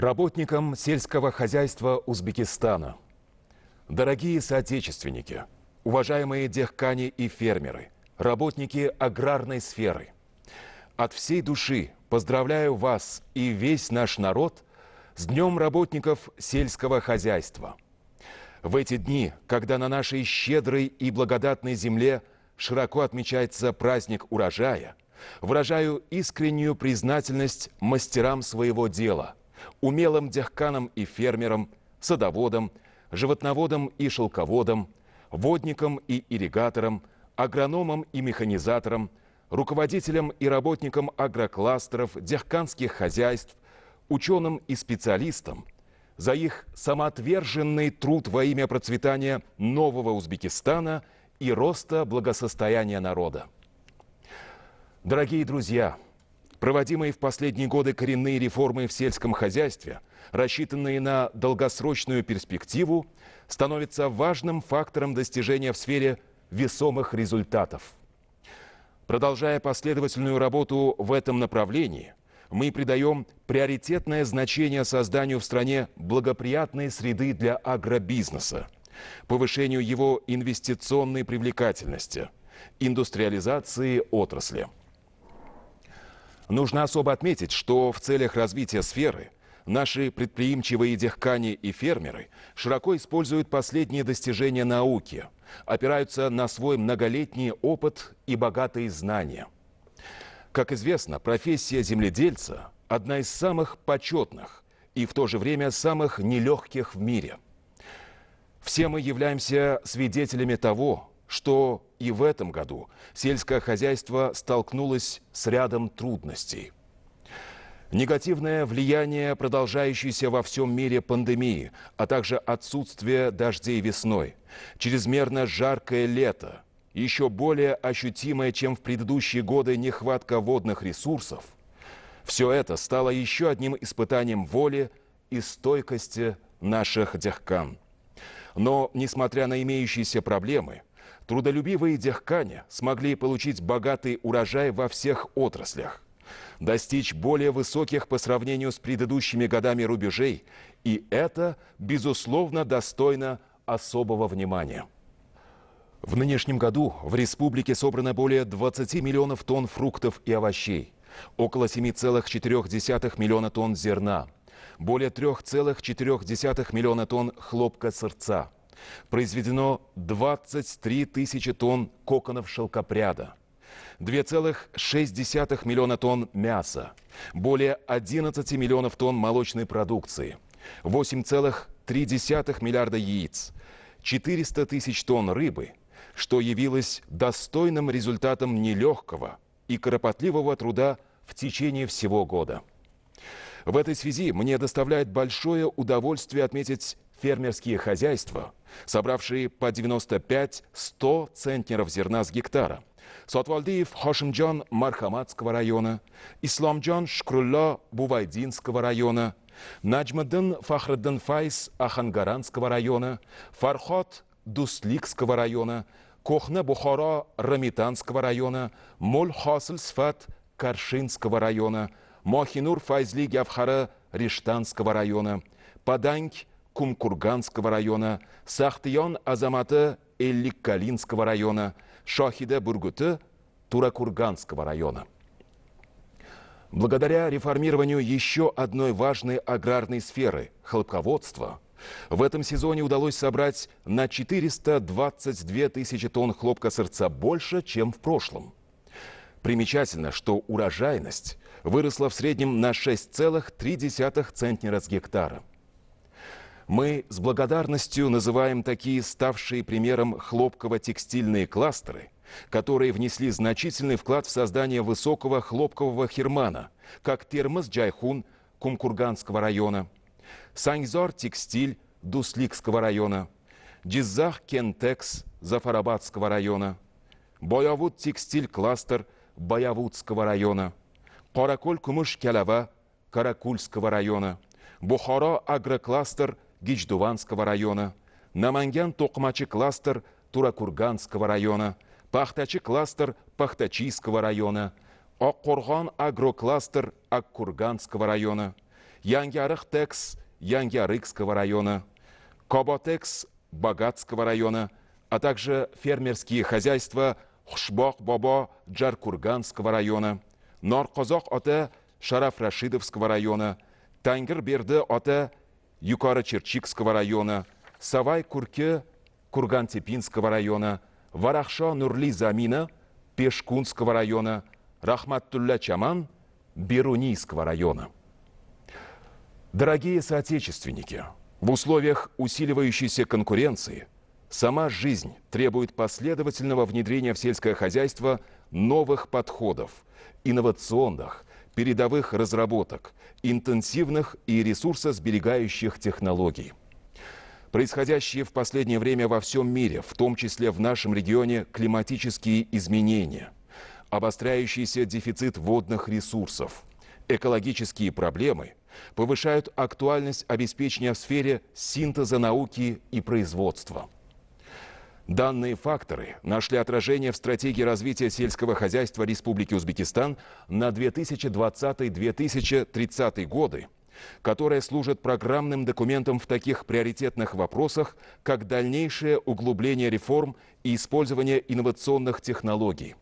работникам сельского хозяйства Узбекистана. Дорогие соотечественники, уважаемые дехкани и фермеры, работники аграрной сферы, от всей души поздравляю вас и весь наш народ с Днем работников сельского хозяйства. В эти дни, когда на нашей щедрой и благодатной земле широко отмечается праздник урожая, выражаю искреннюю признательность мастерам своего дела – умелым дехканом и фермером, садоводом, животноводом и шелководом, водником и ирригатором, агрономом и механизатором, руководителем и работником агрокластеров, дехканских хозяйств, ученым и специалистам за их самоотверженный труд во имя процветания нового Узбекистана и роста благосостояния народа. Дорогие друзья! Проводимые в последние годы коренные реформы в сельском хозяйстве, рассчитанные на долгосрочную перспективу, становятся важным фактором достижения в сфере весомых результатов. Продолжая последовательную работу в этом направлении, мы придаем приоритетное значение созданию в стране благоприятной среды для агробизнеса, повышению его инвестиционной привлекательности, индустриализации отрасли – Нужно особо отметить, что в целях развития сферы наши предприимчивые дехкани и фермеры широко используют последние достижения науки, опираются на свой многолетний опыт и богатые знания. Как известно, профессия земледельца – одна из самых почетных и в то же время самых нелегких в мире. Все мы являемся свидетелями того, что и в этом году сельское хозяйство столкнулось с рядом трудностей. Негативное влияние продолжающейся во всем мире пандемии, а также отсутствие дождей весной, чрезмерно жаркое лето, еще более ощутимая, чем в предыдущие годы, нехватка водных ресурсов – все это стало еще одним испытанием воли и стойкости наших дехкан. Но, несмотря на имеющиеся проблемы – Трудолюбивые дехкане смогли получить богатый урожай во всех отраслях, достичь более высоких по сравнению с предыдущими годами рубежей, и это, безусловно, достойно особого внимания. В нынешнем году в республике собрано более 20 миллионов тонн фруктов и овощей, около 7,4 миллиона тонн зерна, более 3,4 миллиона тонн хлопка сырца – произведено 23 тысячи тонн коконов шелкопряда, 2,6 миллиона тонн мяса, более 11 миллионов тонн молочной продукции, 8,3 миллиарда яиц, 400 тысяч тонн рыбы, что явилось достойным результатом нелегкого и кропотливого труда в течение всего года. В этой связи мне доставляет большое удовольствие отметить фермерские хозяйства, собравшие по 95-100 центнеров зерна с гектара. Сотвалдиев Хошимджон Мархамадского района, Исламджон Шкрулло Бувайдинского района, Наджмадын Фахраддин Файс Ахангаранского района, Фархот Дусликского района, Кохна Бухаро Рамитанского района, Моль Хосл Сфат Каршинского района, Мохинур Файзли Гавхара Риштанского района, Паданьк. Кумкурганского района, Сахтион Азаматы Элликкалинского района, Шахида Бургуты Туракурганского района. Благодаря реформированию еще одной важной аграрной сферы – хлопководства, в этом сезоне удалось собрать на 422 тысячи тонн хлопка сырца больше, чем в прошлом. Примечательно, что урожайность выросла в среднем на 6,3 центнера с гектара – мы с благодарностью называем такие ставшие примером хлопково-текстильные кластеры, которые внесли значительный вклад в создание высокого хлопкового хермана, как термос Джайхун Кумкурганского района, Саньзор Текстиль Дусликского района, Джизах Кентекс Зафарабадского района, Боявуд Текстиль Кластер Боявудского района, Караколь Кумыш Кялава Каракульского района, Бухаро Агрокластер – Гичдуванского района, Намангян-Токмачи кластер Туракурганского района, Пахтачи кластер Пахтачийского района, Аккорган агрокластер Аккурганского района, Яньярыхтекс Яньярыкского района, Кабатекс Багатского района, а также фермерские хозяйства Хшбах-Баба Джаркурганского района, нарказах оте Шараф-Рашидовского района, Тангерберды-Ата Юкары Черчикского района, Савай-Курке Курган-Тепинского района, Варахша Нурли Замина Пешкунского района, Рахматтулля Чаман Берунийского района. Дорогие соотечественники, в условиях усиливающейся конкуренции сама жизнь требует последовательного внедрения в сельское хозяйство новых подходов, инновационных, передовых разработок, интенсивных и ресурсосберегающих технологий. Происходящие в последнее время во всем мире, в том числе в нашем регионе, климатические изменения, обостряющийся дефицит водных ресурсов, экологические проблемы повышают актуальность обеспечения в сфере синтеза науки и производства. Данные факторы нашли отражение в стратегии развития сельского хозяйства Республики Узбекистан на 2020-2030 годы, которая служит программным документом в таких приоритетных вопросах, как дальнейшее углубление реформ и использование инновационных технологий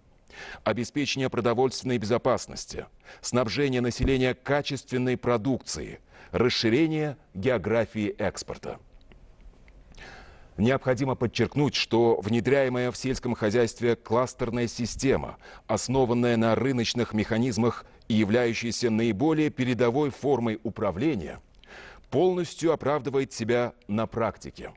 обеспечение продовольственной безопасности, снабжение населения качественной продукции, расширение географии экспорта. Необходимо подчеркнуть, что внедряемая в сельском хозяйстве кластерная система, основанная на рыночных механизмах и являющаяся наиболее передовой формой управления, полностью оправдывает себя на практике.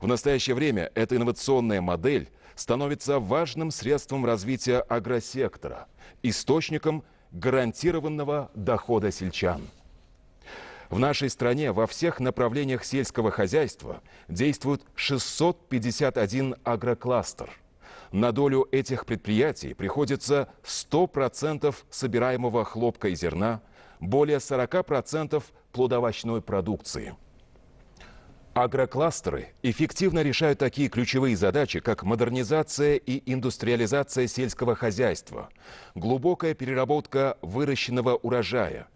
В настоящее время эта инновационная модель становится важным средством развития агросектора, источником гарантированного дохода сельчан. В нашей стране во всех направлениях сельского хозяйства действует 651 агрокластер. На долю этих предприятий приходится 100% собираемого хлопка и зерна, более 40% плодовочной продукции. Агрокластеры эффективно решают такие ключевые задачи, как модернизация и индустриализация сельского хозяйства, глубокая переработка выращенного урожая,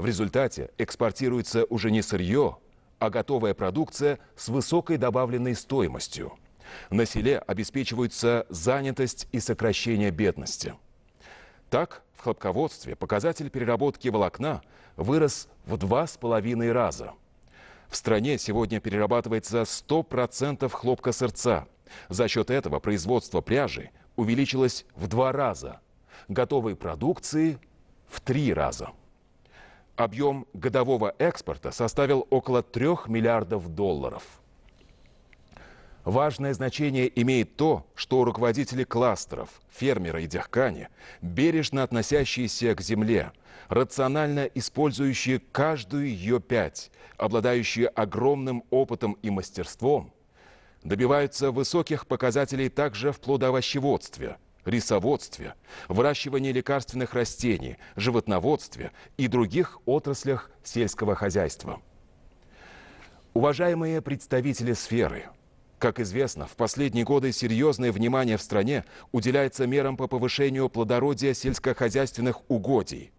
в результате экспортируется уже не сырье, а готовая продукция с высокой добавленной стоимостью. На селе обеспечиваются занятость и сокращение бедности. Так, в хлопководстве показатель переработки волокна вырос в два с половиной раза. В стране сегодня перерабатывается 100% хлопка сырца. За счет этого производство пряжи увеличилось в два раза, готовой продукции в три раза. Объем годового экспорта составил около 3 миллиардов долларов. Важное значение имеет то, что руководители кластеров, фермеры и дехкани, бережно относящиеся к земле, рационально использующие каждую ее пять, обладающие огромным опытом и мастерством, добиваются высоких показателей также в плодоовощеводстве – рисоводстве, выращивании лекарственных растений, животноводстве и других отраслях сельского хозяйства. Уважаемые представители сферы, как известно, в последние годы серьезное внимание в стране уделяется мерам по повышению плодородия сельскохозяйственных угодий,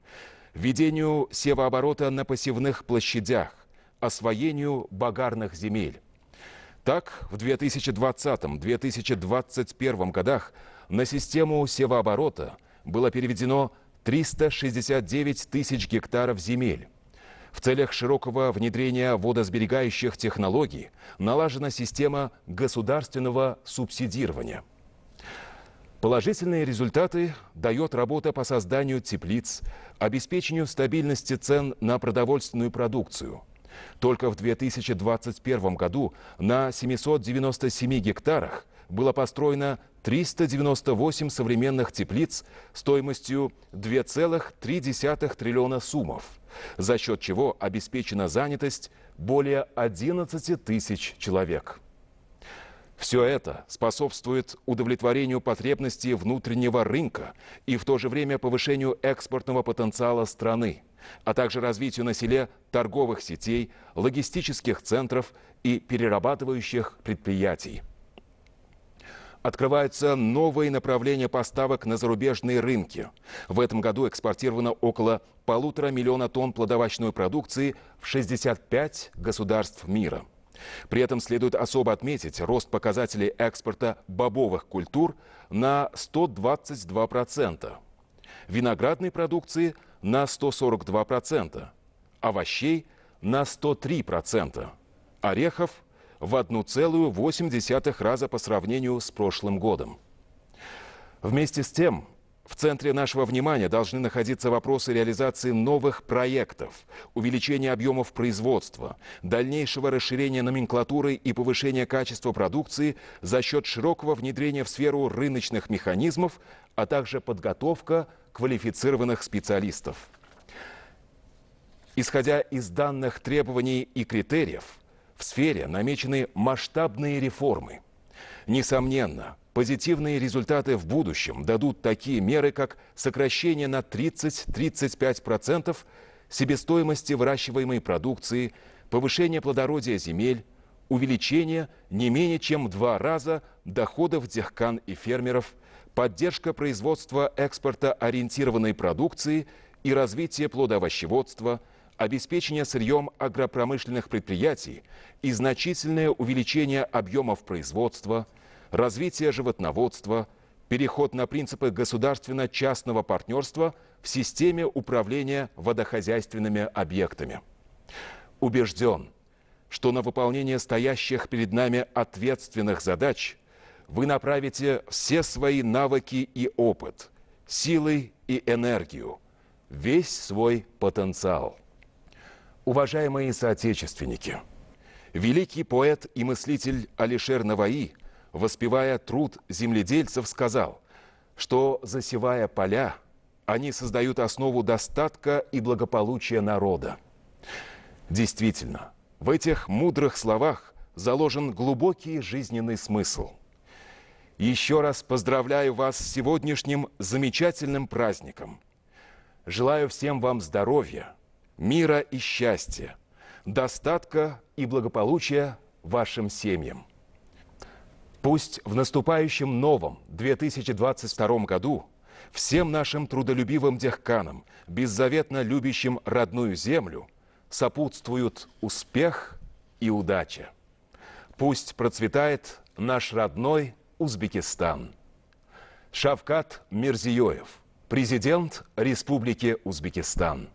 введению севооборота на посевных площадях, освоению багарных земель. Так, в 2020-2021 годах на систему севооборота было переведено 369 тысяч гектаров земель. В целях широкого внедрения водосберегающих технологий налажена система государственного субсидирования. Положительные результаты дает работа по созданию теплиц, обеспечению стабильности цен на продовольственную продукцию. Только в 2021 году на 797 гектарах было построено 398 современных теплиц стоимостью 2,3 триллиона сумов, за счет чего обеспечена занятость более 11 тысяч человек. Все это способствует удовлетворению потребностей внутреннего рынка и в то же время повышению экспортного потенциала страны, а также развитию на селе торговых сетей, логистических центров и перерабатывающих предприятий открываются новые направления поставок на зарубежные рынки. В этом году экспортировано около полутора миллиона тонн плодовочной продукции в 65 государств мира. При этом следует особо отметить рост показателей экспорта бобовых культур на 122%, виноградной продукции на 142%, овощей на 103%, орехов – в 1,8 раза по сравнению с прошлым годом. Вместе с тем, в центре нашего внимания должны находиться вопросы реализации новых проектов, увеличения объемов производства, дальнейшего расширения номенклатуры и повышения качества продукции за счет широкого внедрения в сферу рыночных механизмов, а также подготовка квалифицированных специалистов. Исходя из данных требований и критериев – в сфере намечены масштабные реформы. Несомненно, позитивные результаты в будущем дадут такие меры, как сокращение на 30-35% себестоимости выращиваемой продукции, повышение плодородия земель, увеличение не менее чем два раза доходов дехкан и фермеров, поддержка производства экспорта ориентированной продукции и развитие плодоовощеводства – обеспечение сырьем агропромышленных предприятий и значительное увеличение объемов производства, развитие животноводства, переход на принципы государственно-частного партнерства в системе управления водохозяйственными объектами. Убежден, что на выполнение стоящих перед нами ответственных задач вы направите все свои навыки и опыт, силы и энергию, весь свой потенциал. Уважаемые соотечественники, великий поэт и мыслитель Алишер Наваи, воспевая труд земледельцев, сказал, что засевая поля, они создают основу достатка и благополучия народа. Действительно, в этих мудрых словах заложен глубокий жизненный смысл. Еще раз поздравляю вас с сегодняшним замечательным праздником. Желаю всем вам здоровья – мира и счастья, достатка и благополучия вашим семьям. Пусть в наступающем новом 2022 году всем нашим трудолюбивым дехканам, беззаветно любящим родную землю, сопутствуют успех и удача. Пусть процветает наш родной Узбекистан. Шавкат Мирзиёев, президент Республики Узбекистан.